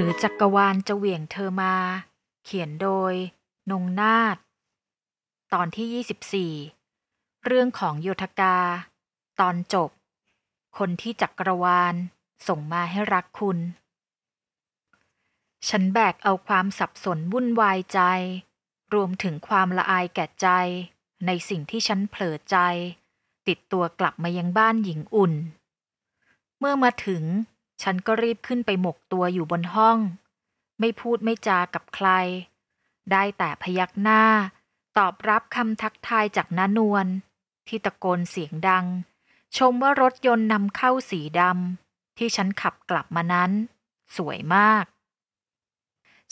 รือจักรวาลจะเหวี่ยงเธอมา เขียนโดย นงนาฏตอนที่ 24 เรื่องของโยธกา ตอนจบ คนที่จักรวาลส่งมาให้รักคุณ ฉันแบกเอาความสับสนวุ่นวายใจ รวมถึงความละอายแก่ใจในสิ่งที่ฉันเผลอใจ ติดตัวกลับมายังบ้านหญิงอุ่น เมื่อมาถึงฉันก็รีบขึ้นไปหมกตัวอยู่บนห้อง ไม่พูดไม่จากับใคร ได้แต่พยักหน้า ตอบรับคำทักทายจากน้านวลที่ตะโกนเสียงดัง ชมว่ารถยนต์นำเข้าสีดำที่ฉันขับกลับมานั้น สวยมาก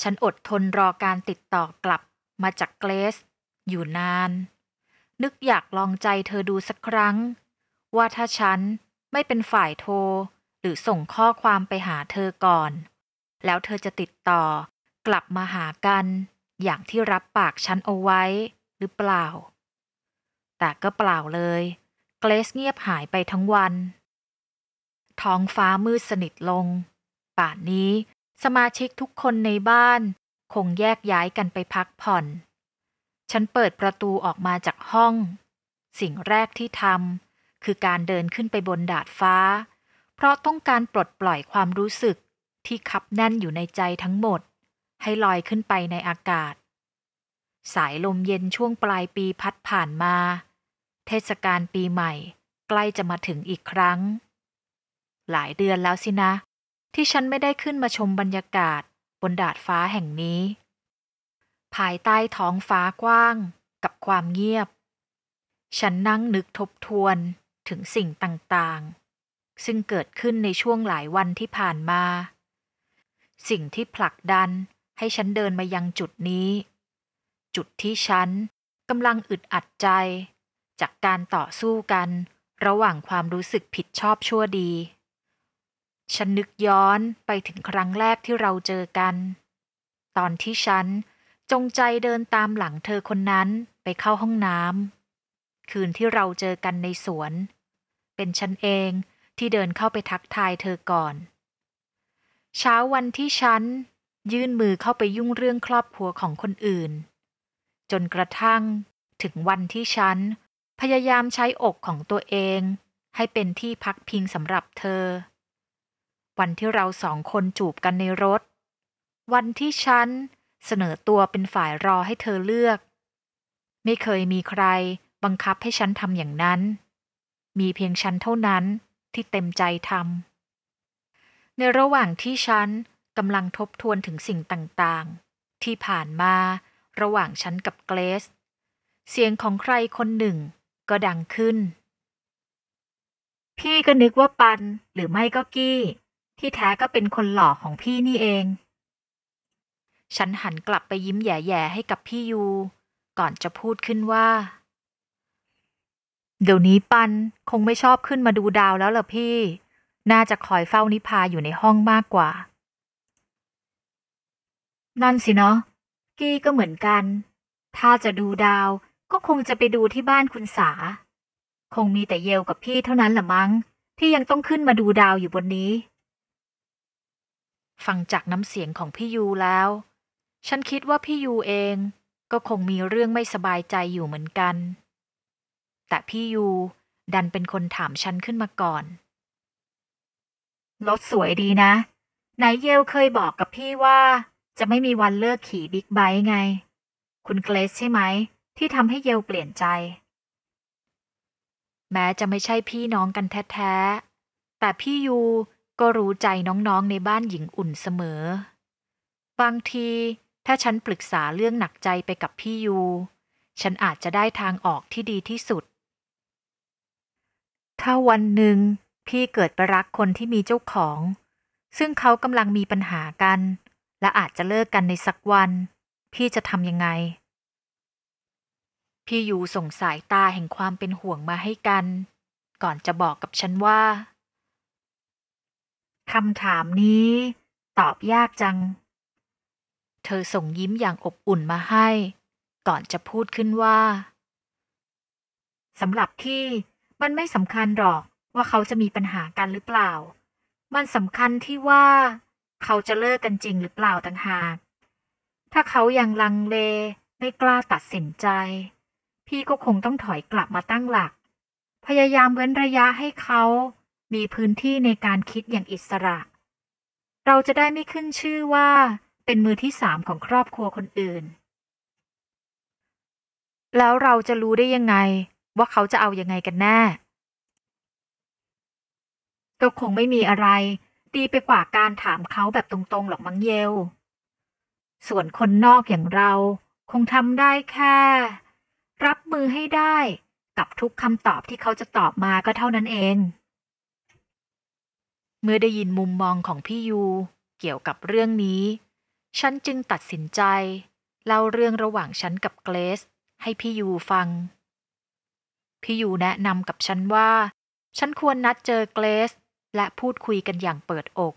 ฉันอดทนรอการติดต่อกลับมาจากเกรสอยู่นาน นึกอยากลองใจเธอดูสักครั้ง ว่าถ้าฉันไม่เป็นฝ่ายโทรหรือส่งข้อความไปหาเธอก่อน แล้วเธอจะติดต่อกลับมาหากัน อย่างที่รับปากฉันเอาไว้หรือเปล่า แต่ก็เปล่าเลย เกรซเงียบหายไปทั้งวัน ท้องฟ้ามืดสนิทลง ป่านนี้สมาชิกทุกคนในบ้านคงแยกย้ายกันไปพักผ่อน ฉันเปิดประตูออกมาจากห้อง สิ่งแรกที่ทำคือการเดินขึ้นไปบนดาดฟ้าเพราะต้องการปลดปล่อยความรู้สึกที่คับแน่นอยู่ในใจทั้งหมด ให้ลอยขึ้นไปในอากาศ สายลมเย็นช่วงปลายปีพัดผ่านมา เทศกาลปีใหม่ใกล้จะมาถึงอีกครั้ง หลายเดือนแล้วสินะ ที่ฉันไม่ได้ขึ้นมาชมบรรยากาศบนดาดฟ้าแห่งนี้ ภายใต้ท้องฟ้ากว้างกับความเงียบ ฉันนั่งนึกทบทวนถึงสิ่งต่างๆซึ่งเกิดขึ้นในช่วงหลายวันที่ผ่านมา สิ่งที่ผลักดันให้ฉันเดินมายังจุดนี้ จุดที่ฉันกำลังอึดอัดใจ จากการต่อสู้กันระหว่างความรู้สึกผิดชอบชั่วดี ฉันนึกย้อนไปถึงครั้งแรกที่เราเจอกัน ตอนที่ฉันจงใจเดินตามหลังเธอคนนั้นไปเข้าห้องน้ำคืนที่เราเจอกันในสวน เป็นฉันเองที่เดินเข้าไปทักทายเธอก่อน เช้าวันที่ฉัน ยื่นมือเข้าไปยุ่งเรื่องครอบครัวของคนอื่น จนกระทั่งถึงวันที่ฉัน พยายามใช้อกของตัวเองให้เป็นที่พักพิงสำหรับเธอ วันที่เราสองคนจูบกันในรถ วันที่ฉันเสนอตัวเป็นฝ่ายรอให้เธอเลือก ไม่เคยมีใครบังคับให้ฉันทำอย่างนั้น มีเพียงฉันเท่านั้นที่เต็มใจทำในระหว่างที่ฉันกำลังทบทวนถึงสิ่งต่าง ๆ ที่ผ่านมาระหว่างฉันกับเกรซ เสียงของใครคนหนึ่งก็ดังขึ้น พี่ก็นึกว่าปันหรือไม่ก็กี้ ที่แท้ก็เป็นคนหล่อของพี่นี่เอง ฉันหันกลับไปยิ้มแย่ๆ ให้กับพี่ยู ก่อนจะพูดขึ้นว่าเดี๋ยวนี้ปันคงไม่ชอบขึ้นมาดูดาวแล้วเหรอพี่ น่าจะคอยเฝ้านิพาอยู่ในห้องมากกว่า นั่นสิเนาะกี้ก็เหมือนกัน ถ้าจะดูดาวก็คงจะไปดูที่บ้านคุณสา คงมีแต่เยลกับพี่เท่านั้นละมั้งที่ยังต้องขึ้นมาดูดาวอยู่บนนี้ ฟังจากน้ำเสียงของพี่ยูแล้ว ฉันคิดว่าพี่ยูเองก็คงมีเรื่องไม่สบายใจอยู่เหมือนกันแต่พี่ยูดันเป็นคนถามฉันขึ้นมาก่อน รถสวยดีนะนายเยลเคยบอกกับพี่ว่า จะไม่มีวันเลิกขี่บิ๊กไบค์ไง คุณเกรซใช่ไหมที่ทำให้เยลเปลี่ยนใจ แม้จะไม่ใช่พี่น้องกันแท้ๆ แต่พี่ยูก็รู้ใจน้องๆในบ้านหญิงอุ่นเสมอ บางทีถ้าฉันปรึกษาเรื่องหนักใจไปกับพี่ยู ฉันอาจจะได้ทางออกที่ดีที่สุดถ้าวันหนึ่งพี่เกิดไปรักคนที่มีเจ้าของ ซึ่งเขากำลังมีปัญหากัน และอาจจะเลิกกันในสักวัน พี่จะทำยังไง พี่อยู่ส่งสายตาแห่งความเป็นห่วงมาให้กัน ก่อนจะบอกกับฉันว่าคำถามนี้ ตอบยากจัง เธอส่งยิ้มอย่างอบอุ่นมาให้ ก่อนจะพูดขึ้นว่าสำหรับที่มันไม่สำคัญหรอกว่าเขาจะมีปัญหากันหรือเปล่า มันสำคัญที่ว่าเขาจะเลิกกันจริงหรือเปล่าต่างหาก ถ้าเขายังลังเลไม่กล้าตัดสินใจ พี่ก็คงต้องถอยกลับมาตั้งหลัก พยายามเว้นระยะให้เขามีพื้นที่ในการคิดอย่างอิสระ เราจะได้ไม่ขึ้นชื่อว่า เป็นมือที่สามของครอบครัวคนอื่น แล้วเราจะรู้ได้ยังไงว่าเขาจะเอาอยัางไงกันแน่ ก็คงไม่มีอะไร ดีไปกว่าการถามเขาแบบตรงๆ หรอกมังเยลส่วนคนนอกอย่างเราคงทำได้แค่ รับมือให้ได้ กับทุกคำตอบที่เขาจะตอบมาก็เท่านั้นเอง เมื่อได้ยินมุมมองของพี่ยูเกี่ยวกับเรื่องนี้ ฉันจึงตัดสินใจเล่าเรื่องระหว่างฉันกับเกรซให้พี่ยูฟังพี่ยูแนะนำกับฉันว่าฉันควรนัดเจอเกรซและพูดคุยกันอย่างเปิดอก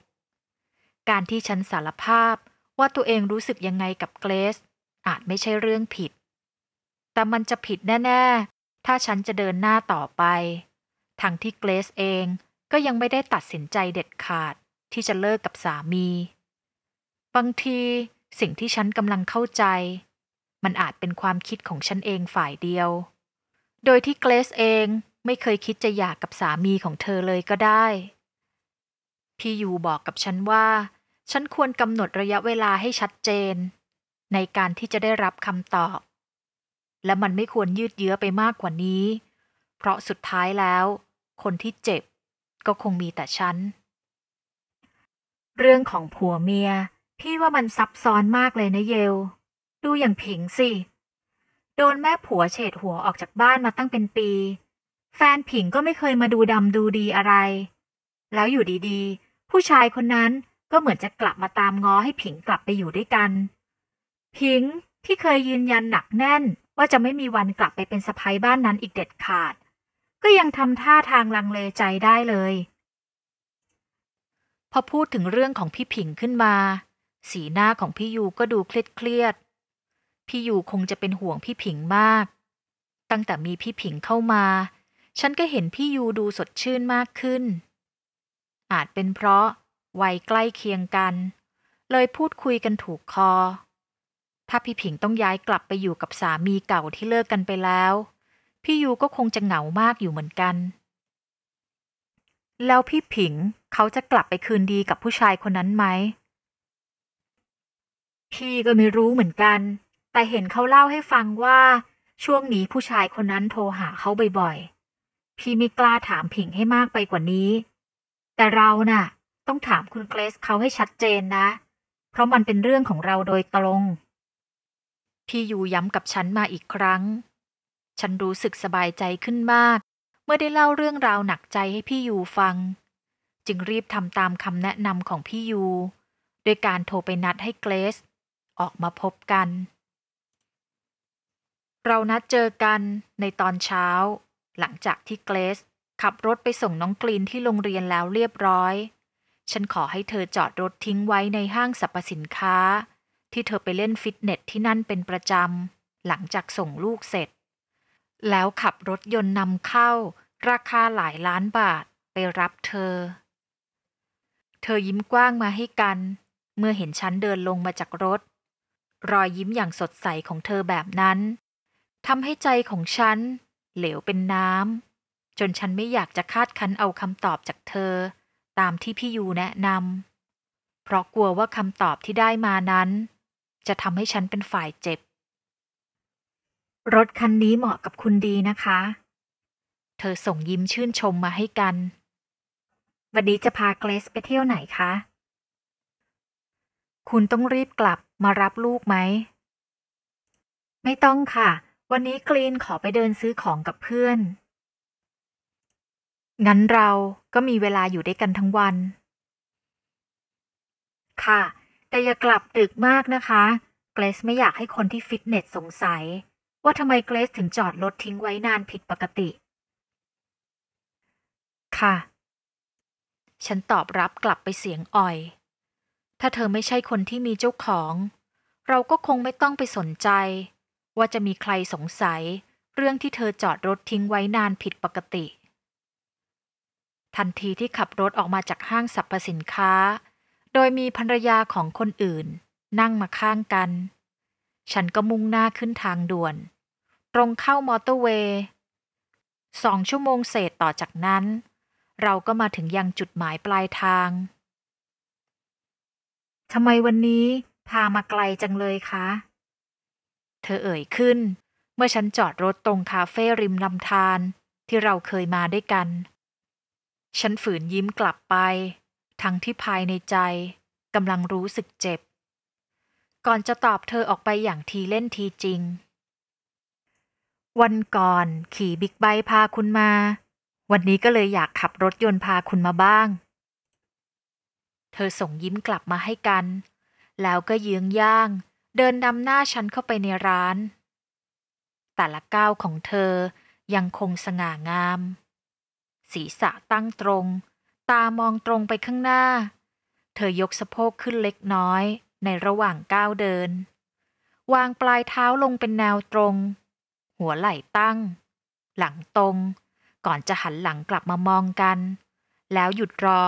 การที่ฉันสารภาพว่าตัวเองรู้สึกยังไงกับเกรซอาจไม่ใช่เรื่องผิด แต่มันจะผิดแน่ๆ ถ้าฉันจะเดินหน้าต่อไปทั้งที่เกรซเองก็ยังไม่ได้ตัดสินใจเด็ดขาดที่จะเลิกกับสามี บางที สิ่งที่ฉันกำลังเข้าใจ มันอาจเป็นความคิดของฉันเองฝ่ายเดียวโดยที่เกรซเองไม่เคยคิดจะหย่ากกับสามีของเธอเลยก็ได้ พี่ยูบอกกับฉันว่า ฉันควรกำหนดระยะเวลาให้ชัดเจน ในการที่จะได้รับคำตอบ และมันไม่ควรยืดเยื้อไปมากกว่านี้ เพราะสุดท้ายแล้ว คนที่เจ็บก็คงมีแต่ฉัน เรื่องของผัวเมีย พี่ว่ามันซับซ้อนมากเลยนะเยลดูอย่างผิงสิโดนแม่ผัวเฉดหัวออกจากบ้านมาตั้งเป็นปี แฟนผิงก็ไม่เคยมาดูดำดูดีอะไร แล้วอยู่ดีๆ ผู้ชายคนนั้นก็เหมือนจะกลับมาตามง้อให้ผิงกลับไปอยู่ด้วยกัน ผิงที่เคยยืนยันหนักแน่นว่าจะไม่มีวันกลับไปเป็นสะพ้ยบ้านนั้นอีกเด็ดขาด ก็ยังทำท่าทางลังเลใจได้เลย พอพูดถึงเรื่องของพี่ผิงขึ้นมา สีหน้าของพี่ยูก็ดูเครียดเครียดพี่ยูคงจะเป็นห่วงพี่ผิงมาก ตั้งแต่มีพี่ผิงเข้ามา ฉันก็เห็นพี่ยูดูสดชื่นมากขึ้น อาจเป็นเพราะวัยใกล้เคียงกัน เลยพูดคุยกันถูกคอ ถ้าพี่ผิงต้องย้ายกลับไปอยู่กับสามีเก่าที่เลิกกันไปแล้ว พี่ยูก็คงจะเหงามากอยู่เหมือนกัน แล้วพี่ผิงเขาจะกลับไปคืนดีกับผู้ชายคนนั้นไหม พี่ก็ไม่รู้เหมือนกันแต่เห็นเขาเล่าให้ฟังว่าช่วงนี้ผู้ชายคนนั้นโทรหาเขาบ่อยๆ พี่ไม่กล้าถามผิงให้มากไปกว่านี้ แต่เรานะ่ะ ต้องถามคุณเกรซเขาให้ชัดเจนนะ เพราะมันเป็นเรื่องของเราโดยตรง พี่ยูย้ำกับฉันมาอีกครั้ง ฉันรู้สึกสบายใจขึ้นมาก เมื่อได้เล่าเรื่องราวหนักใจให้พี่ยูฟัง จึงรีบทำตามคำแนะนำของพี่ยู โดยการโทรไปนัดให้เกรซออกมาพบกันเรานัดเจอกันในตอนเช้า หลังจากที่เกรซขับรถไปส่งน้องกลีนที่โรงเรียนแล้วเรียบร้อย ฉันขอให้เธอจอดรถทิ้งไว้ในห้างสรรพสินค้าที่เธอไปเล่นฟิตเนสที่นั่นเป็นประจำ หลังจากส่งลูกเสร็จ แล้วขับรถยนต์นำเข้า ราคาหลายล้านบาทไปรับเธอ เธอยิ้มกว้างมาให้กัน เมื่อเห็นฉันเดินลงมาจากรถ รอยยิ้มอย่างสดใสของเธอแบบนั้นทำให้ใจของฉันเหลวเป็นน้ำจนฉันไม่อยากจะคาดคั้นเอาคำตอบจากเธอ ตามที่พี่ยูแนะนำเพราะกลัวว่าคำตอบที่ได้มานั้น จะทำให้ฉันเป็นฝ่ายเจ็บ รถคันนี้เหมาะกับคุณดีนะคะ เธอส่งยิ้มชื่นชมมาให้กัน วันนี้จะพาเกรซไปเที่ยวไหนคะ คุณต้องรีบกลับมารับลูกไหม ไม่ต้องค่ะวันนี้กรีนขอไปเดินซื้อของกับเพื่อน งั้นเราก็มีเวลาอยู่ด้วยกันทั้งวัน ค่ะ แต่อย่ากลับดึกมากนะคะ เกรซไม่อยากให้คนที่ฟิตเนสสงสัยว่าทำไมเกรซถึงจอดรถทิ้งไว้นานผิดปกติ ค่ะ ฉันตอบรับกลับไปเสียงอ่อย ถ้าเธอไม่ใช่คนที่มีเจ้าของ เราก็คงไม่ต้องไปสนใจว่าจะมีใครสงสัยเรื่องที่เธอจอดรถทิ้งไว้นานผิดปกติ ทันทีที่ขับรถออกมาจากห้างสรรพสินค้า โดยมีภรรยาของคนอื่น นั่งมาข้างกัน ฉันก็มุ่งหน้าขึ้นทางด่วน ตรงเข้ามอเตอร์เวย์สองชั่วโมงเศษต่อจากนั้น เราก็มาถึงยังจุดหมายปลายทางทำไมวันนี้พามาไกลจังเลยคะเธอเอ่ยขึ้น เมื่อฉันจอดรถตรงคาเฟ่ริมลำธารที่เราเคยมาด้วยกัน ฉันฝืนยิ้มกลับไป ทั้งที่ภายในใจกำลังรู้สึกเจ็บ ก่อนจะตอบเธอออกไปอย่างทีเล่นทีจริง วันก่อนขี่บิ๊กไบค์พาคุณมา วันนี้ก็เลยอยากขับรถยนต์พาคุณมาบ้าง เธอส่งยิ้มกลับมาให้กัน แล้วก็เยื้องย่างเดินนำหน้าฉันเข้าไปในร้าน แต่ละก้าวของเธอยังคงสง่างาม ศีรษะตั้งตรง ตามองตรงไปข้างหน้า เธอยก สะโพกขึ้นเล็กน้อยในระหว่างก้าวเดิน วางปลายเท้าลงเป็นแนวตรง หัวไหล่ตั้ง หลังตรง ก่อนจะหันหลังกลับมามองกัน แล้วหยุดรอ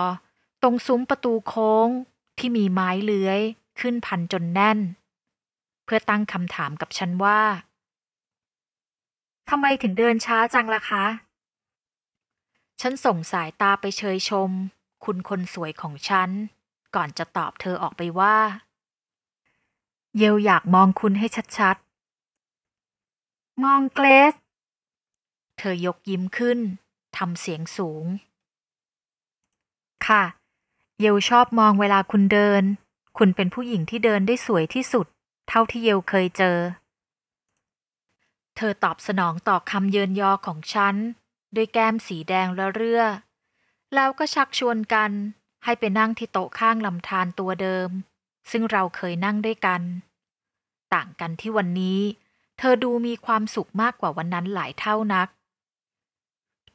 ตรงซุ้มประตูโค้งที่มีไม้เลื้อยขึ้นพันจนแน่นพื่อตั้งคำถามกับฉันว่าทำไมถึงเดินช้าจังล่ะคะ ฉันส่งสายตาไปเชยชม คุณคนสวยของฉัน ก่อนจะตอบเธอออกไปว่า เยลอยากมองคุณให้ชัด ๆ มองเกรสเธอยกยิ้มขึ้นทำเสียงสูง ค่ะ เยลชอบมองเวลาคุณเดิน คุณเป็นผู้หญิงที่เดินได้สวยที่สุดเท่าที่เยลเคยเจอ เธอตอบสนองต่อคำเยินยอของฉันด้วยแก้มสีแดงและเรื่อ แล้วก็ชักชวนกันให้ไปนั่งที่โต๊ะข้างลำธารตัวเดิม ซึ่งเราเคยนั่งด้วยกัน ต่างกันที่วันนี้ เธอดูมีความสุขมากกว่าวันนั้นหลายเท่านัก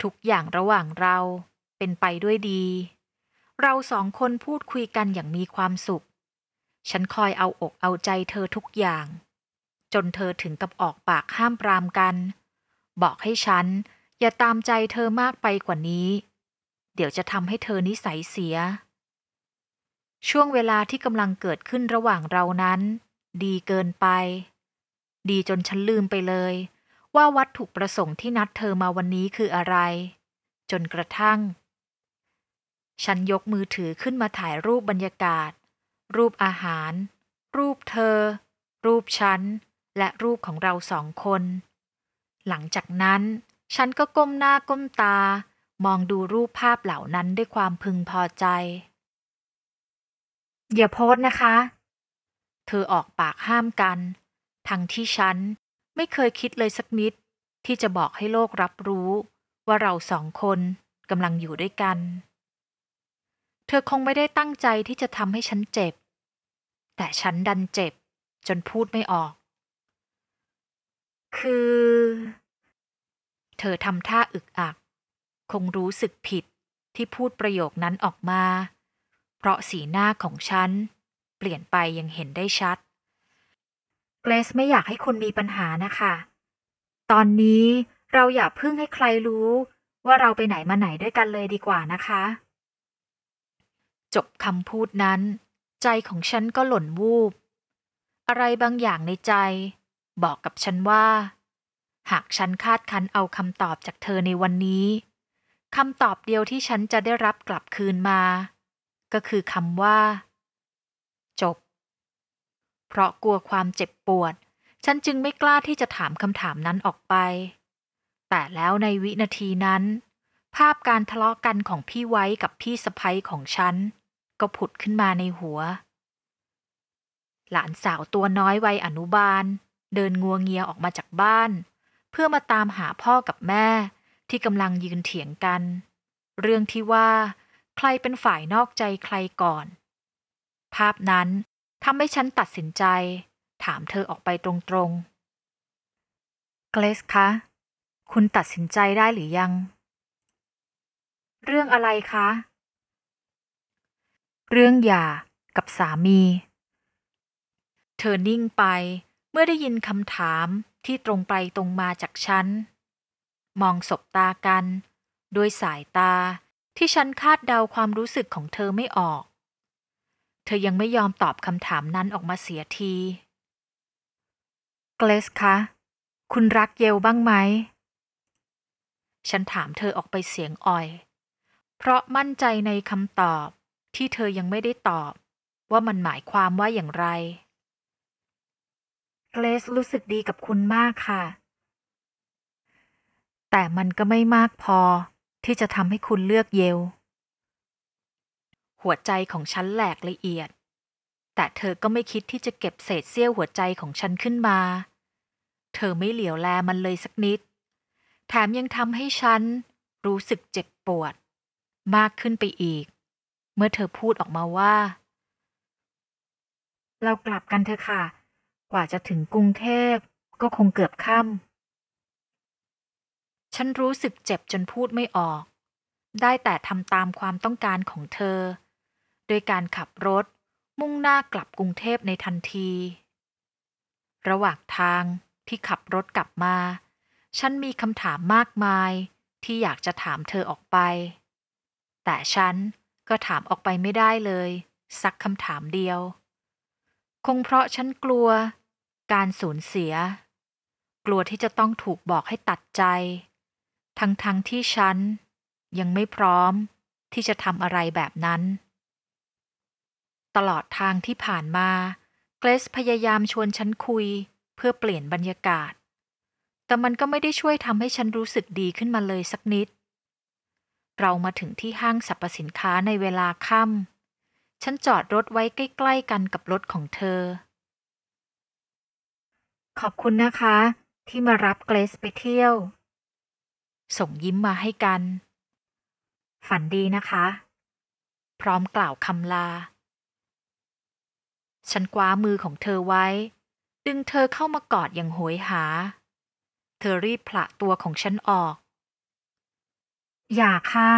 ทุกอย่างระหว่างเราเป็นไปด้วยดี เราสองคนพูดคุยกันอย่างมีความสุขฉันคอยเอาอกเอาใจเธอทุกอย่าง จนเธอถึงกับออกปากห้ามปรามกัน บอกให้ฉันอย่าตามใจเธอมากไปกว่านี้ เดี๋ยวจะทำให้เธอนิสัยเสีย ช่วงเวลาที่กำลังเกิดขึ้นระหว่างเรานั้น ดีเกินไป ดีจนฉันลืมไปเลย ว่าวัตถุประสงค์ที่นัดเธอมาวันนี้คืออะไร จนกระทั่ง ฉันยกมือถือขึ้นมาถ่ายรูปบรรยากาศรูปอาหาร รูปเธอ รูปฉัน และรูปของเราสองคน หลังจากนั้นฉันก็ก้มหน้าก้มตา มองดูรูปภาพเหล่านั้นด้วยความพึงพอใจ อย่าโพสนะคะ เธอออกปากห้ามกัน ทั้งที่ฉันไม่เคยคิดเลยสักนิด ที่จะบอกให้โลกรับรู้ว่าเราสองคนกำลังอยู่ด้วยกัน เธอคงไม่ได้ตั้งใจที่จะทำให้ฉันเจ็บแต่ฉันดันเจ็บจนพูดไม่ออก คือ เธอทำท่าอึกอัก คงรู้สึกผิดที่พูดประโยคนั้นออกมา เพราะสีหน้าของฉัน เปลี่ยนไปยังเห็นได้ชัด เกรซไม่อยากให้คุณมีปัญหานะคะ ตอนนี้เราอย่าพึ่งให้ใครรู้ว่าเราไปไหนมาไหนด้วยกันเลยดีกว่านะคะ จบคำพูดนั้นใจของฉันก็หล่นวูบ อะไรบางอย่างในใจ บอกกับฉันว่า หากฉันคาดคั้นเอาคำตอบจากเธอในวันนี้คำตอบเดียวที่ฉันจะได้รับกลับคืนมา ก็คือคำว่า จบ เพราะกลัวความเจ็บปวด ฉันจึงไม่กล้าที่จะถามคำถามนั้นออกไป แต่แล้วในวินาทีนั้น ภาพการทะเลาะกันของพี่ไว้กับพี่สะพ้ยของฉันก็ผุดขึ้นมาในหัว หลานสาวตัวน้อยวัยอนุบาล เดินงัวเงียออกมาจากบ้าน เพื่อมาตามหาพ่อกับแม่ที่กำลังยืนเถียงกัน เรื่องที่ว่า ใครเป็นฝ่ายนอกใจใครก่อน ภาพนั้นทำให้ฉันตัดสินใจ ถามเธอออกไปตรงๆเกรซคะคุณตัดสินใจได้หรือยัง เรื่องอะไรคะเรื่องหย่ากับสามี เธอนิ่งไปเมื่อได้ยินคำถามที่ตรงไปตรงมาจากฉัน มองสบตากัน ด้วยสายตาที่ฉันคาดเดาความรู้สึกของเธอไม่ออก เธอยังไม่ยอมตอบคำถามนั้นออกมาเสียทีเกรสคะ คุณรักเยลบ้างไหม ฉันถามเธอออกไปเสียงอ่อย เพราะมั่นใจในคำตอบที่เธอยังไม่ได้ตอบว่ามันหมายความว่าอย่างไร เกรซรู้สึกดีกับคุณมากค่ะ แต่มันก็ไม่มากพอที่จะทำให้คุณเลือกเยลหัวใจของฉันแหลกละเอียด แต่เธอก็ไม่คิดที่จะเก็บเศษเสี้ยวหัวใจของฉันขึ้นมา เธอไม่เหลียวแลมันเลยสักนิด แถมยังทำให้ฉันรู้สึกเจ็บปวด มากขึ้นไปอีกเมื่อเธอพูดออกมาว่า เรากลับกันเถอะค่ะ กว่าจะถึงกรุงเทพก็คงเกือบค่ำฉันรู้สึกเจ็บจนพูดไม่ออก ได้แต่ทำตามความต้องการของเธอ โดยการขับรถมุ่งหน้ากลับกรุงเทพในทันที ระหว่างทางที่ขับรถกลับมา ฉันมีคำถามมากมายที่อยากจะถามเธอออกไป แต่ฉันก็ถามออกไปไม่ได้เลย สักคำถามเดียว คงเพราะฉันกลัว การสูญเสีย กลัวที่จะต้องถูกบอกให้ตัดใจ ทั้งทั้งที่ฉัน ยังไม่พร้อมที่จะทำอะไรแบบนั้น ตลอดทางที่ผ่านมาเกรซพยายามชวนฉันคุยเพื่อเปลี่ยนบรรยากาศ แต่มันก็ไม่ได้ช่วยทำให้ฉันรู้สึกดีขึ้นมาเลยสักนิดเเรามาถึงที่ห้างสรรพสินค้าในเวลาค่ำ ฉันจอดรถไว้ใกล้ๆกันกับรถของเธอ ขอบคุณนะคะที่มารับเกรซไปเที่ยว ส่งยิ้มมาให้กัน ฝันดีนะคะ พร้อมกล่าวคำลา ฉันคว้ามือของเธอไว้ ดึงเธอเข้ามากอดอย่างโหยหา เธอรีบผละตัวของฉันออกอยากค่ะ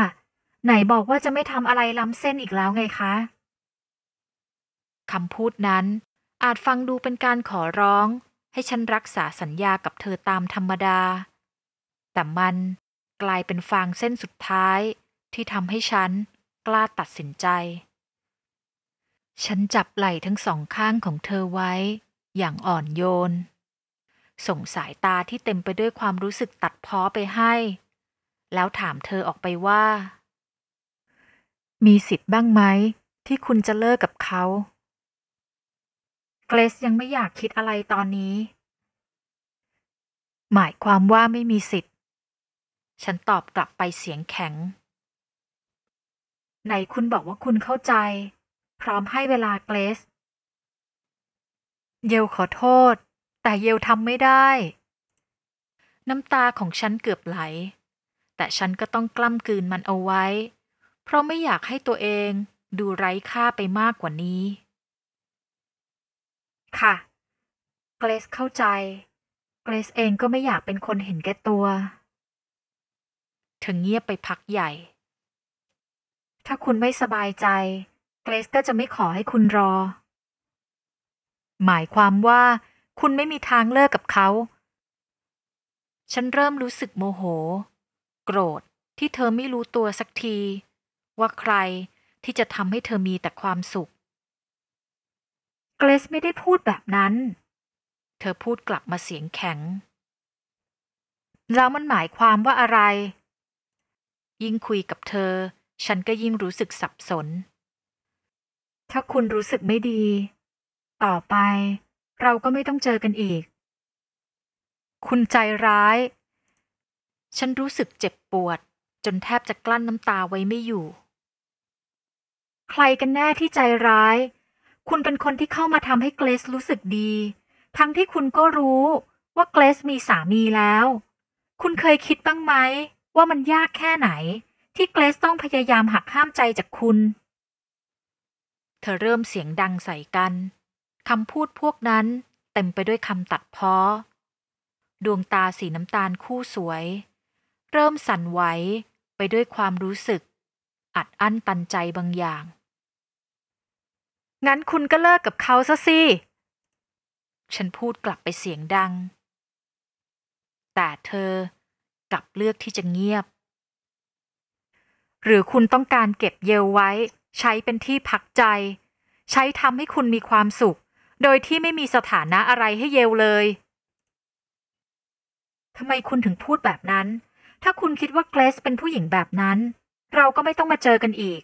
ไหนบอกว่าจะไม่ทำอะไรล้ำเส้นอีกแล้วไงคะคำพูดนั้นอาจฟังดูเป็นการขอร้อง ให้ฉันรักษาสัญญากับเธอตามธรรมดา แต่มันกลายเป็นฟางเส้นสุดท้าย ที่ทำให้ฉันกล้าตัดสินใจ ฉันจับไหล่ทั้งสองข้างของเธอไว้ อย่างอ่อนโยน ส่งสายตาที่เต็มไปด้วยความรู้สึกตัดพ้อไปให้แล้วถามเธอออกไปว่า มีสิทธิ์บ้างไหม ที่คุณจะเลิกกับเขา เกรซยังไม่อยากคิดอะไรตอนนี้ หมายความว่าไม่มีสิทธิ์ ฉันตอบกลับไปเสียงแข็ง ไหนคุณบอกว่าคุณเข้าใจ พร้อมให้เวลาเกรซเยลขอโทษ แต่เยลทำไม่ได้ น้ำตาของฉันเกือบไหลแต่ฉันก็ต้องกล้ำกลืนมันเอาไว้ เพราะไม่อยากให้ตัวเองดูไร้ค่าไปมากกว่านี้ ค่ะ เกรซเข้าใจ เกรซเองก็ไม่อยากเป็นคนเห็นแก่ตัว เธอเงียบไปพักใหญ่ ถ้าคุณไม่สบายใจ เกรซก็จะไม่ขอให้คุณรอ หมายความว่าคุณไม่มีทางเลิกกับเขา ฉันเริ่มรู้สึกโมโหโกรธที่เธอไม่รู้ตัวสักที ว่าใครที่จะทำให้เธอมีแต่ความสุข เกรซไม่ได้พูดแบบนั้น เธอพูดกลับมาเสียงแข็ง แล้วมันหมายความว่าอะไร ยิ่งคุยกับเธอ ฉันก็ยิ่งรู้สึกสับสน ถ้าคุณรู้สึกไม่ดี ต่อไปเราก็ไม่ต้องเจอกันอีก คุณใจร้ายฉันรู้สึกเจ็บปวด จนแทบจะกลั้นน้ำตาไว้ไม่อยู่ ใครกันแน่ที่ใจร้าย คุณเป็นคนที่เข้ามาทำให้เกรซรู้สึกดี ทั้งที่คุณก็รู้ว่าเกรซมีสามีแล้ว คุณเคยคิดบ้างไหม ว่ามันยากแค่ไหน ที่เกรซต้องพยายามหักห้ามใจจากคุณ เธอเริ่มเสียงดังใส่กัน คำพูดพวกนั้นเต็มไปด้วยคำตัดพ้อ ดวงตาสีน้ำตาลคู่สวยเริ่มสั่นไหวไปด้วยความรู้สึก อัดอั้นตันใจบางอย่าง งั้นคุณก็เลิกกับเขาซะสิ ฉันพูดกลับไปเสียงดัง แต่เธอกลับเลือกที่จะเงียบ หรือคุณต้องการเก็บเยลไว้ ใช้เป็นที่พักใจ ใช้ทำให้คุณมีความสุข โดยที่ไม่มีสถานะอะไรให้เยลเลย ทำไมคุณถึงพูดแบบนั้นถ้าคุณคิดว่าเกรซเป็นผู้หญิงแบบนั้น เราก็ไม่ต้องมาเจอกันอีก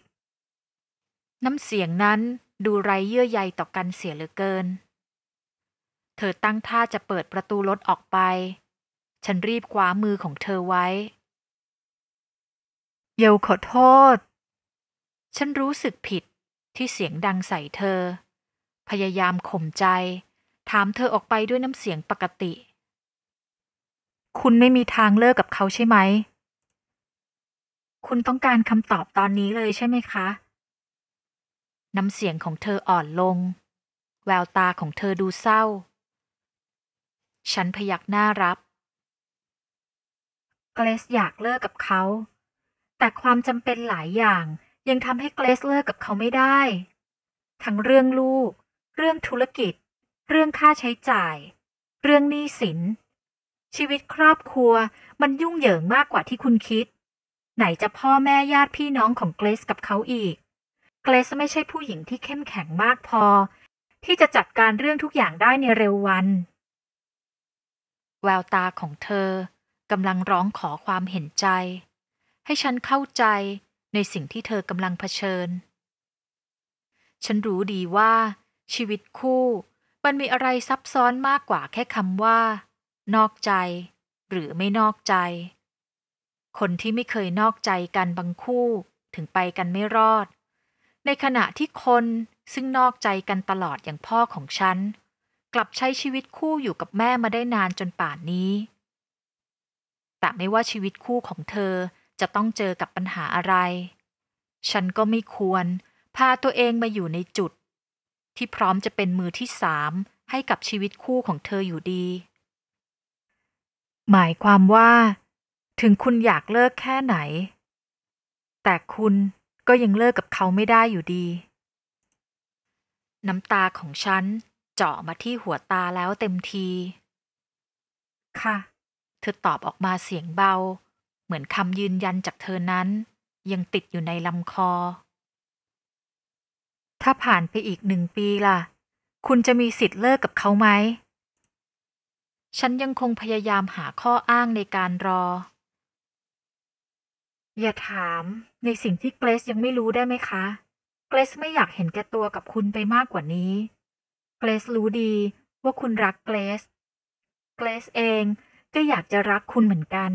น้ำเสียงนั้นดูไรเยื่อใยต่อกันเสียเหลือเกิน เธอตั้งท่าจะเปิดประตูรถออกไป ฉันรีบคว้ามือของเธอไว้ เยลขอโทษ ฉันรู้สึกผิดที่เสียงดังใส่เธอ พยายามข่มใจ ถามเธอออกไปด้วยน้ำเสียงปกติคุณไม่มีทางเลิกกับเขาใช่ไหม คุณต้องการคำตอบตอนนี้เลยใช่ไหมคะ น้ำเสียงของเธออ่อนลง แววตาของเธอดูเศร้า ฉันพยักหน้ารับ เกรซอยากเลิกกับเขา แต่ความจำเป็นหลายอย่างยังทำให้เกรซเลิกกับเขาไม่ได้ ทั้งเรื่องลูก เรื่องธุรกิจ เรื่องค่าใช้จ่าย เรื่องหนี้สินชีวิตครอบครัวมันยุ่งเหยิงมากกว่าที่คุณคิด ไหนจะพ่อแม่ญาติพี่น้องของเกรซกับเขาอีก เกรซไม่ใช่ผู้หญิงที่เข้มแข็งมากพอ ที่จะจัดการเรื่องทุกอย่างได้ในเร็ววัน แววตาของเธอ กำลังร้องขอความเห็นใจ ให้ฉันเข้าใจในสิ่งที่เธอกำลังเผชิญ ฉันรู้ดีว่า ชีวิตคู่มันมีอะไรซับซ้อนมากกว่าแค่คำว่านอกใจหรือไม่นอกใจ คนที่ไม่เคยนอกใจกันบางคู่ถึงไปกันไม่รอด ในขณะที่คนซึ่งนอกใจกันตลอดอย่างพ่อของฉัน กลับใช้ชีวิตคู่อยู่กับแม่มาได้นานจนป่านนี้ แต่ไม่ว่าชีวิตคู่ของเธอจะต้องเจอกับปัญหาอะไร ฉันก็ไม่ควรพาตัวเองมาอยู่ในจุด ที่พร้อมจะเป็นมือที่สามให้กับชีวิตคู่ของเธออยู่ดีหมายความว่า ถึงคุณอยากเลิกแค่ไหน แต่คุณก็ยังเลิกกับเขาไม่ได้อยู่ดี น้ำตาของฉันเจาะมาที่หัวตาแล้วเต็มที ค่ะ เธอตอบออกมาเสียงเบา เหมือนคำยืนยันจากเธอนั้น ยังติดอยู่ในลำคอ ถ้าผ่านไปอีกหนึ่งปีล่ะ คุณจะมีสิทธิ์เลิกกับเขาไหมฉันยังคงพยายามหาข้ออ้างในการรอ อย่าถามในสิ่งที่เกรซยังไม่รู้ได้ไหมคะ เกรซไม่อยากเห็นแก่ตัวกับคุณไปมากกว่านี้เกรซรู้ดีว่าคุณรักเกรซเกรซเองก็อยากจะรักคุณเหมือนกัน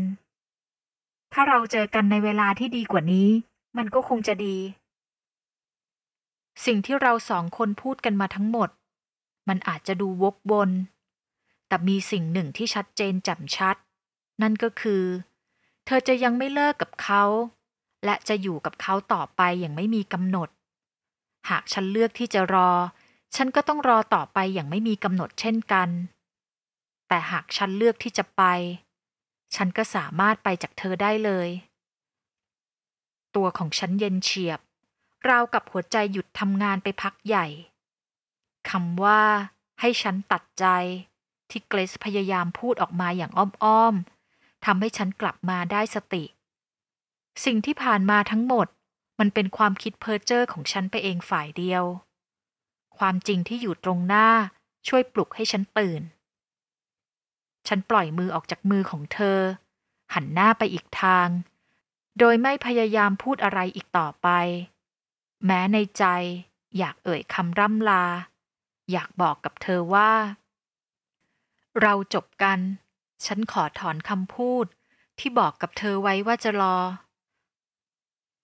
ถ้าเราเจอกันในเวลาที่ดีกว่านี้ มันก็คงจะดี สิ่งที่เราสองคนพูดกันมาทั้งหมด มันอาจจะดูวกบนแต่มีสิ่งหนึ่งที่ชัดเจนแจ่มชัด นั่นก็คือ เธอจะยังไม่เลิกกับเขา และจะอยู่กับเขาต่อไปอย่างไม่มีกำหนด หากฉันเลือกที่จะรอ ฉันก็ต้องรอต่อไปอย่างไม่มีกำหนดเช่นกัน แต่หากฉันเลือกที่จะไป ฉันก็สามารถไปจากเธอได้เลย ตัวของฉันเย็นเฉียบ ราวกับหัวใจหยุดทำงานไปพักใหญ่คำว่า ให้ฉันตัดใจที่เกรซพยายามพูดออกมาอย่างอ้อมๆทำให้ฉันกลับมาได้สติ สิ่งที่ผ่านมาทั้งหมด มันเป็นความคิดเพ้อเจ้อของฉันไปเองฝ่ายเดียว ความจริงที่อยู่ตรงหน้าช่วยปลุกให้ฉันตื่น ฉันปล่อยมือออกจากมือของเธอ หันหน้าไปอีกทาง โดยไม่พยายามพูดอะไรอีกต่อไป แม้ในใจอยากเอ่ยคำร่ำลา อยากบอกกับเธอว่าเราจบกัน ฉันขอถอนคำพูดที่บอกกับเธอไว้ว่าจะรอ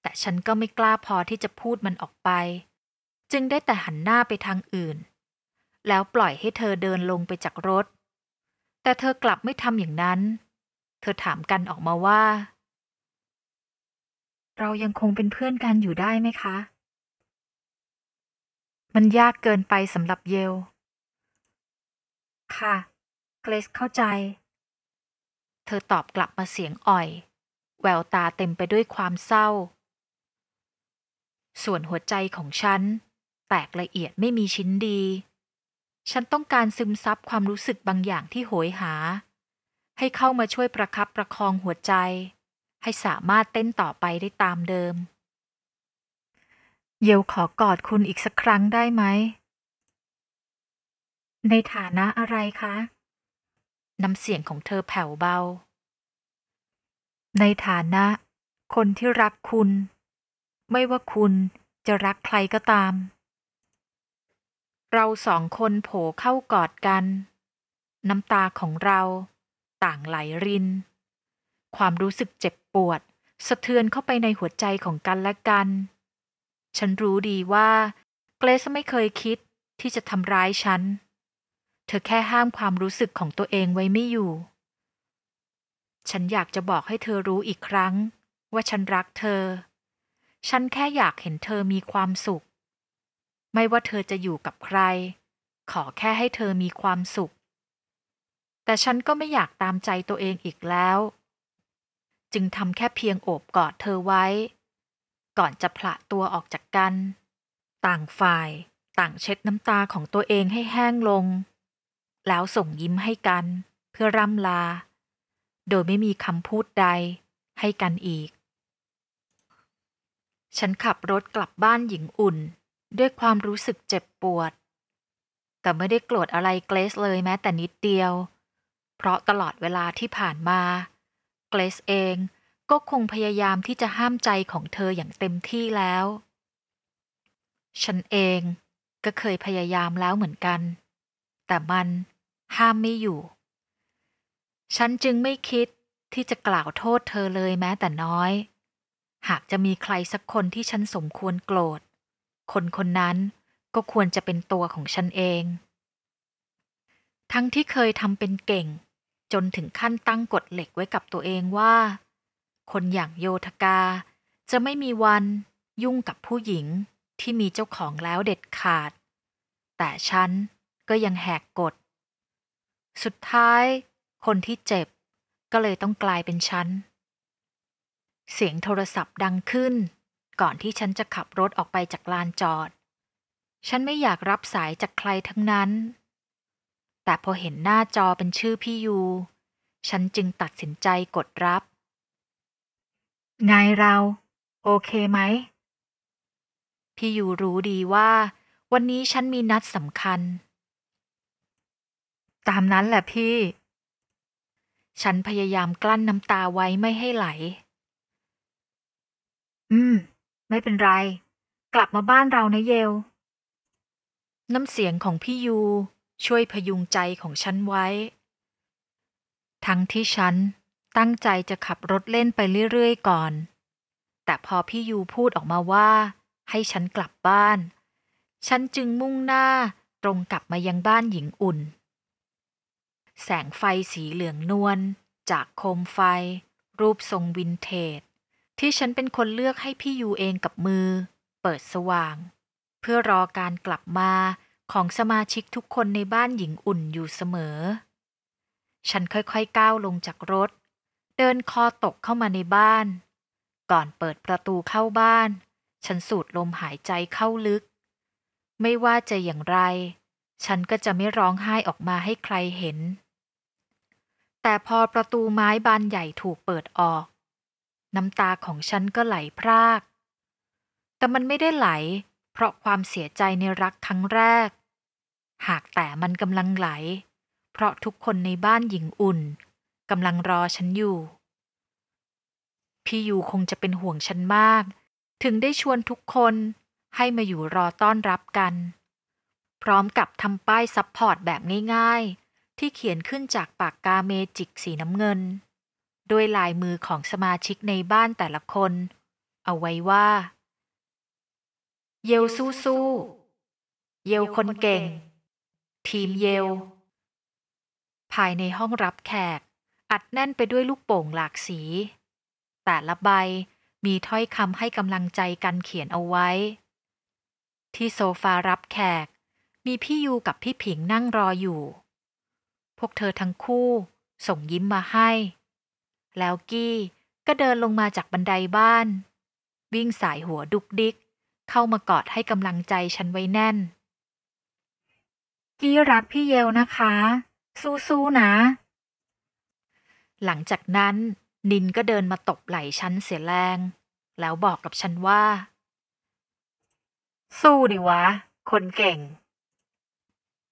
แต่ฉันก็ไม่กล้าพอที่จะพูดมันออกไป จึงได้แต่หันหน้าไปทางอื่น แล้วปล่อยให้เธอเดินลงไปจากรถ แต่เธอกลับไม่ทำอย่างนั้น เธอถามกันออกมาว่า เรายังคงเป็นเพื่อนกันอยู่ได้ไหมคะ มันยากเกินไปสำหรับเยลค่ะเกรซเข้าใจ เธอตอบกลับมาเสียงอ่อย แววตาเต็มไปด้วยความเศร้า ส่วนหัวใจของฉัน แตกละเอียดไม่มีชิ้นดี ฉันต้องการซึมซับความรู้สึกบางอย่างที่โหยหา ให้เข้ามาช่วยประคับประคองหัวใจ ให้สามารถเต้นต่อไปได้ตามเดิม เยวขอกอดคุณอีกสักครั้งได้ไหม ในฐานะอะไรคะน้ำเสียงของเธอแผ่วเบา ในฐานะ คนที่รักคุณ ไม่ว่าคุณจะรักใครก็ตาม เราสองคนโผเข้ากอดกัน น้ำตาของเราต่างไหลริน ความรู้สึกเจ็บปวด สะเทือนเข้าไปในหัวใจของกันและกัน ฉันรู้ดีว่า เกรซไม่เคยคิดที่จะทำร้ายฉันเธอแค่ห้ามความรู้สึกของตัวเองไว้ไม่อยู่ ฉันอยากจะบอกให้เธอรู้อีกครั้งว่าฉันรักเธอ ฉันแค่อยากเห็นเธอมีความสุข ไม่ว่าเธอจะอยู่กับใคร ขอแค่ให้เธอมีความสุข แต่ฉันก็ไม่อยากตามใจตัวเองอีกแล้ว จึงทำแค่เพียงโอบกอดเธอไว้ ก่อนจะผละตัวออกจากกัน ต่างฝ่ายต่างเช็ดน้ำตาของตัวเองให้แห้งลงแล้วส่งยิ้มให้กัน เพื่อร่ำลา โดยไม่มีคำพูดใดให้กันอีก ฉันขับรถกลับบ้านหญิงอุ่นด้วยความรู้สึกเจ็บปวด แต่ไม่ได้โกรธอะไรเกรซเลยแม้แต่นิดเดียว เพราะตลอดเวลาที่ผ่านมา เกรซเองก็คงพยายามที่จะห้ามใจของเธออย่างเต็มที่แล้ว ฉันเองก็เคยพยายามแล้วเหมือนกัน แต่มันห้ามไม่อยู่ ฉันจึงไม่คิดที่จะกล่าวโทษเธอเลยแม้แต่น้อย หากจะมีใครสักคนที่ฉันสมควรโกรธ คนคนนั้นก็ควรจะเป็นตัวของฉันเอง ทั้งที่เคยทำเป็นเก่ง จนถึงขั้นตั้งกฎเหล็กไว้กับตัวเองว่า คนอย่างโยธกา จะไม่มีวันยุ่งกับผู้หญิงที่มีเจ้าของแล้วเด็ดขาด แต่ฉันก็ยังแหกกฎสุดท้ายคนที่เจ็บก็เลยต้องกลายเป็นฉัน เสียงโทรศัพท์ดังขึ้นก่อนที่ฉันจะขับรถออกไปจากลานจอด ฉันไม่อยากรับสายจากใครทั้งนั้น แต่พอเห็นหน้าจอเป็นชื่อพี่ยู ฉันจึงตัดสินใจกดรับไงเราโอเคไหมพี่ยูรู้ดีว่าวันนี้ฉันมีนัดสำคัญตามนั้นแหละพี่ ฉันพยายามกลั้นน้ำตาไว้ไม่ให้ไหล อืม ไม่เป็นไร กลับมาบ้านเรานะเยล น้ำเสียงของพี่ยูช่วยพยุงใจของฉันไว้ ทั้งที่ฉันตั้งใจจะขับรถเล่นไปเรื่อยๆก่อน แต่พอพี่ยูพูดออกมาว่าให้ฉันกลับบ้าน ฉันจึงมุ่งหน้าตรงกลับมายังบ้านหญิงอุ่นแสงไฟสีเหลืองนวล จากโคมไฟ รูปทรงวินเทจ ที่ฉันเป็นคนเลือกให้พี่ยูเองกับมือ เปิดสว่าง เพื่อรอการกลับมาของสมาชิกทุกคนในบ้านหญิงอุ่นอยู่เสมอ ฉันค่อยๆก้าวลงจากรถ เดินคอตกเข้ามาในบ้าน ก่อนเปิดประตูเข้าบ้าน ฉันสูดลมหายใจเข้าลึก ไม่ว่าจะอย่างไร ฉันก็จะไม่ร้องไห้ออกมาให้ใครเห็นแต่พอประตูไม้บานใหญ่ถูกเปิดออก น้ำตาของฉันก็ไหลพรากแต่มันไม่ได้ไหล เพราะความเสียใจในรักครั้งแรก หากแต่มันกำลังไหล เพราะทุกคนในบ้านหญิงอุ่นกำลังรอฉันอยู่ พี่ยูคงจะเป็นห่วงฉันมาก ถึงได้ชวนทุกคนให้มาอยู่รอต้อนรับกัน พร้อมกับทำป้ายซัพพอร์ตแบบง่ายๆที่เขียนขึ้นจากปากกาเมจิกสีน้ำเงินโดยลายมือของสมาชิกในบ้านแต่ละคน เอาไว้ว่า เยลสู้สู้เยลคนเก่ง ทีมเยลภายในห้องรับแขก อัดแน่นไปด้วยลูกโป่งหลากสี แต่ละใบมีถ้อยคำให้กำลังใจ กันเขียนเอาไว้ ที่โซฟารับแขก มีพี่ยูกับพี่ผิงนั่งรออยู่พวกเธอทั้งคู่ ส่งยิ้มมาให้ แล้วกี้ก็เดินลงมาจากบันไดบ้าน วิ่งสายหัวดุกดิกเข้ามากอดให้กำลังใจฉันไว้แน่น กี้รักพี่เยลนะคะ สู้ๆนะ หลังจากนั้น นินก็เดินมาตบไหล่ฉันเสียแรง แล้วบอกกับฉันว่า สู้ดิวะ คนเก่ง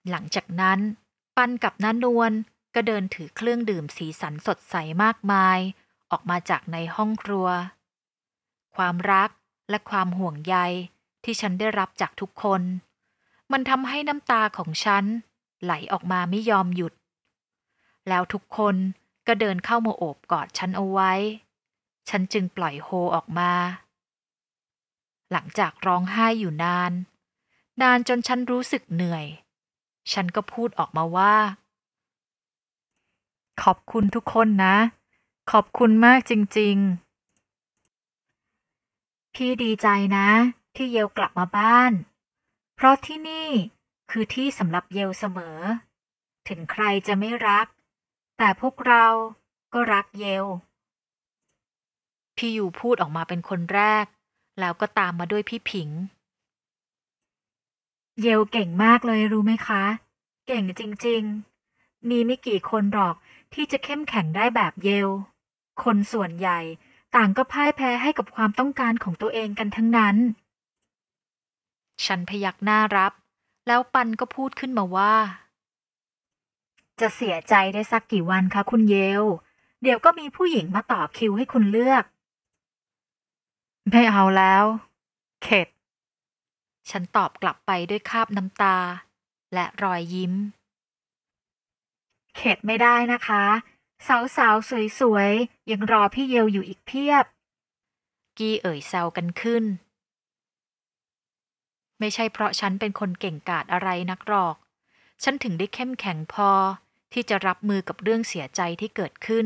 หลังจากนั้นปันกับนัานวลก็เดินถือเครื่องดื่มสีสันสดใสมากมาย ออกมาจากในห้องครัว ความรักและความห่วงใยที่ฉันได้รับจากทุกคน มันทำให้น้ำตาของฉันไหลออกมาไม่ยอมหยุด แล้วทุกคนก็เดินเข้ามาโอบกอดฉันเอาไว้ ฉันจึงปล่อยโฮออกมา หลังจากร้องไห้อยู่นาน นานจนฉันรู้สึกเหนื่อยฉันก็พูดออกมาว่า ขอบคุณทุกคนนะ ขอบคุณมากจริงๆ พี่ดีใจนะ ที่เยลกลับมาบ้าน เพราะที่นี่คือที่สำหรับเยลเสมอ ถึงใครจะไม่รัก แต่พวกเราก็รักเยลพี่ยูพูดออกมาเป็นคนแรก แล้วก็ตามมาด้วยพี่ผิงเยลเก่งมากเลยรู้ไหมคะ เก่งจริง ๆ มีไม่กี่คนหรอกที่จะเข้มแข็งได้แบบเยลคนส่วนใหญ่ต่างก็พ่ายแพ้ให้กับความต้องการของตัวเองกันทั้งนั้น ฉันพยักหน้ารับแล้วปันก็พูดขึ้นมาว่า จะเสียใจได้สักกี่วันคะคุณเยลเดี๋ยวก็มีผู้หญิงมาต่อคิวให้คุณเลือกไม่เอาแล้วเข็ดฉันตอบกลับไปด้วยคาบน้ำตา และรอยยิ้ม เข็ดไม่ได้นะคะ สาวสาวสวยๆ ยังรอพี่เยลอยู่อีกเพียบ กี้เอ่ยแซวกันขึ้น ไม่ใช่เพราะฉันเป็นคนเก่งกาจอะไรนักหรอก ฉันถึงได้เข้มแข็งพอที่จะรับมือกับเรื่องเสียใจที่เกิดขึ้น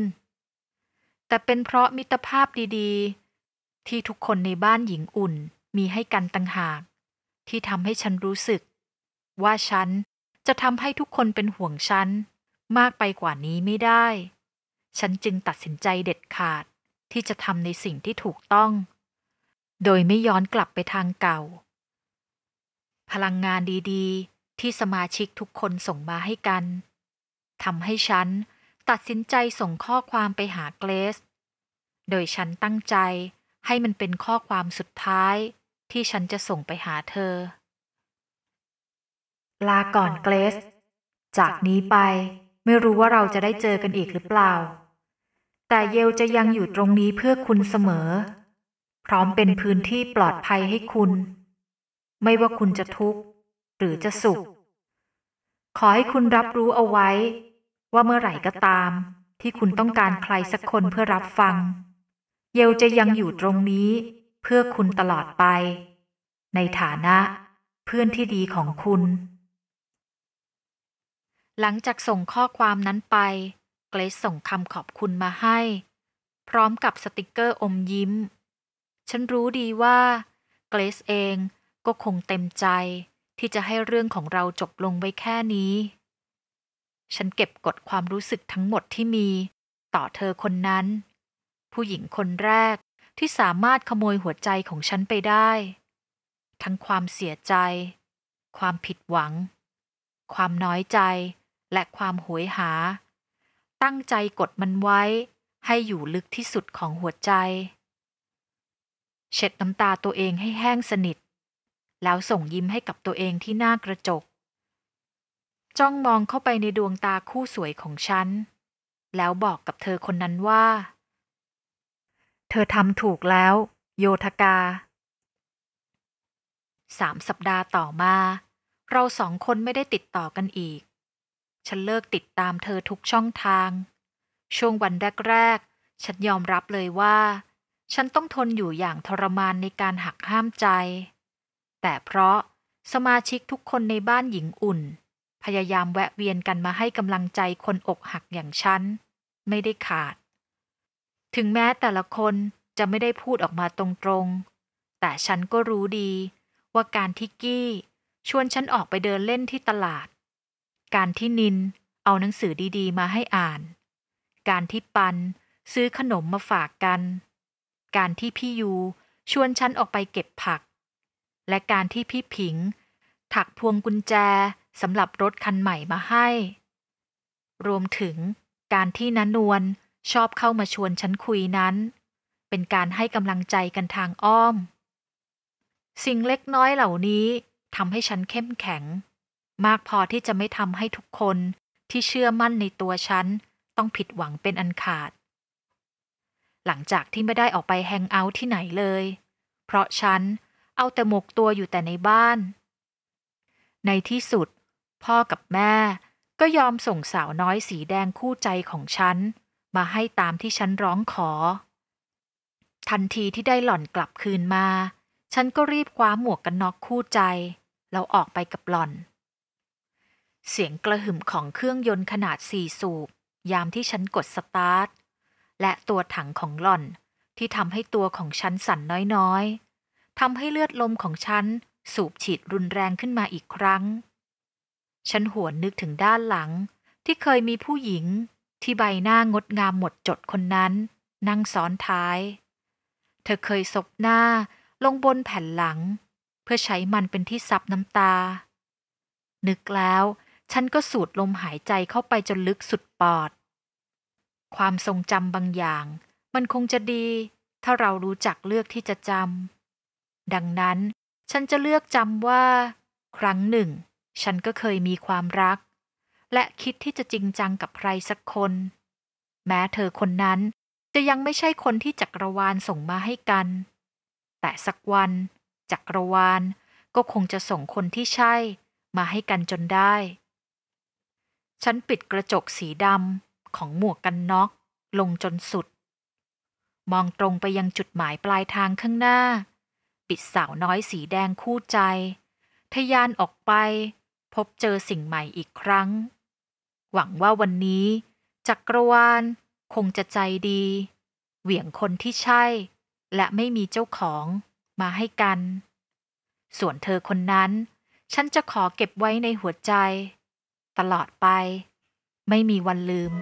แต่เป็นเพราะมิตรภาพดีๆ ที่ทุกคนในบ้านหญิงอุ่นมีให้กันต่างหากที่ทำให้ฉันรู้สึก ว่าฉัน จะทำให้ทุกคนเป็นห่วงฉัน มากไปกว่านี้ไม่ได้ ฉันจึงตัดสินใจเด็ดขาดที่จะทำในสิ่งที่ถูกต้อง โดยไม่ย้อนกลับไปทางเก่า พลังงานดีๆ ที่สมาชิกทุกคนส่งมาให้กันทำให้ฉัน ตัดสินใจส่งข้อความไปหาเกรซ โดยฉันตั้งใจให้มันเป็นข้อความสุดท้ายที่ฉันจะส่งไปหาเธอ ลาก่อนเกรซจากนี้ไปไม่รู้ว่าเราจะได้เจอกันอีกหรือเปล่า แต่เยลจะยังอยู่ตรงนี้เพื่อคุณเสมอ พร้อมเป็นพื้นที่ปลอดภัยให้คุณ ไม่ว่าคุณจะทุกข์หรือจะสุข ขอให้คุณรับรู้เอาไว้ ว่าเมื่อไหร่ก็ตาม ที่คุณต้องการใครสักคนเพื่อรับฟัง เยลจะยังอยู่ตรงนี้เพื่อคุณตลอดไป ในฐานะเพื่อนที่ดีของคุณ หลังจากส่งข้อความนั้นไป เกรซส่งคำขอบคุณมาให้ พร้อมกับสติกเกอร์อมยิ้ม ฉันรู้ดีว่าเกรซเองก็คงเต็มใจ ที่จะให้เรื่องของเราจบลงไว้แค่นี้ ฉันเก็บกดความรู้สึกทั้งหมดที่มีต่อเธอคนนั้น ผู้หญิงคนแรกที่สามารถขโมยหัวใจของฉันไปได้ ทั้งความเสียใจ ความผิดหวัง ความน้อยใจและความหวยหา ตั้งใจกดมันไว้ ให้อยู่ลึกที่สุดของหัวใจ เช็ดน้ำตาตัวเองให้แห้งสนิท แล้วส่งยิ้มให้กับตัวเองที่หน้ากระจก จ้องมองเข้าไปในดวงตาคู่สวยของฉัน แล้วบอกกับเธอคนนั้นว่าเธอทำถูกแล้ว โยธกาสามสัปดาห์ต่อมา เราสองคนไม่ได้ติดต่อกันอีก ฉันเลิกติดตามเธอทุกช่องทาง ช่วงวันแรกๆฉันยอมรับเลยว่า ฉันต้องทนอยู่อย่างทรมานในการหักห้ามใจ แต่เพราะสมาชิกทุกคนในบ้านหญิงอุ่น พยายามแวะเวียนกันมาให้กำลังใจคนอกหักอย่างฉัน ไม่ได้ขาดถึงแม้แต่ละคนจะไม่ได้พูดออกมาตรงๆ แต่ฉันก็รู้ดี ว่าการที่กี้ชวนฉันออกไปเดินเล่นที่ตลาด การที่นินเอาหนังสือดีๆ มาให้อ่าน การที่ปันซื้อขนมมาฝากกัน การที่พี่ยูชวนฉันออกไปเก็บผัก และการที่พี่ผิง ถักพวงกุญแจ สำหรับรถคันใหม่มาให้ รวมถึงการที่นนนวลชอบเข้ามาชวนฉันคุยนั้น เป็นการให้กำลังใจกันทางอ้อม สิ่งเล็กน้อยเหล่านี้ทำให้ฉันเข้มแข็ง มากพอที่จะไม่ทำให้ทุกคนที่เชื่อมั่นในตัวฉัน ต้องผิดหวังเป็นอันขาด หลังจากที่ไม่ได้ออกไปแฮงเอาท์ที่ไหนเลย เพราะฉัน เอาแต่หมกตัวอยู่แต่ในบ้าน ในที่สุด พ่อกับแม่ก็ยอมส่งสาวน้อยสีแดงคู่ใจของฉันมาให้ตามที่ฉันร้องขอ ทันทีที่ได้หล่อนกลับคืนมา ฉันก็รีบคว้าหมวกกันน็อกคู่ใจแล้วออกไปกับหล่อน เสียงกระหึ่มของเครื่องยนต์ขนาดสี่สูบยามที่ฉันกดสตาร์ทและตัวถังของหล่อนที่ทำให้ตัวของฉันสั่นน้อยๆทำให้เลือดลมของฉัน สูบฉีดรุนแรงขึ้นมาอีกครั้ง ฉันหวนนึกถึงด้านหลังที่เคยมีผู้หญิงที่ใบหน้างดงามหมดจดคนนั้น นั่งซ้อนท้าย เธอเคยซบหน้าลงบนแผ่นหลัง เพื่อใช้มันเป็นที่ซับ น้ำตา นึกแล้ว ฉันก็สูดลม หายใจเข้าไปจนลึกสุดปอด ความทรงจำบางอย่าง มันคงจะดี ถ้าเรารู้จักเลือกที่จะจำดังนั้นฉันจะเลือกจำว่า ครั้งหนึ่ง ฉันก็เคยมีความรักและคิดที่จะจริงจังกับใครสักคน แม้เธอคนนั้นจะยังไม่ใช่คนที่จักรวาลส่งมาให้กัน แต่สักวัน จักรวาลก็คงจะส่งคนที่ใช่มาให้กันจนได้ ฉันปิดกระจกสีดำของหมวกกันน็อกลงจนสุด มองตรงไปยังจุดหมายปลายทางข้างหน้า ปิดสาวน้อยสีแดงคู่ใจทยานออกไป พบเจอสิ่งใหม่อีกครั้งหวังว่าวันนี้ จักรวาลคงจะใจดี เหวี่ยงคนที่ใช่ และไม่มีเจ้าของมาให้กัน ส่วนเธอคนนั้น ฉันจะขอเก็บไว้ในหัวใจ ตลอดไป ไม่มีวันลืม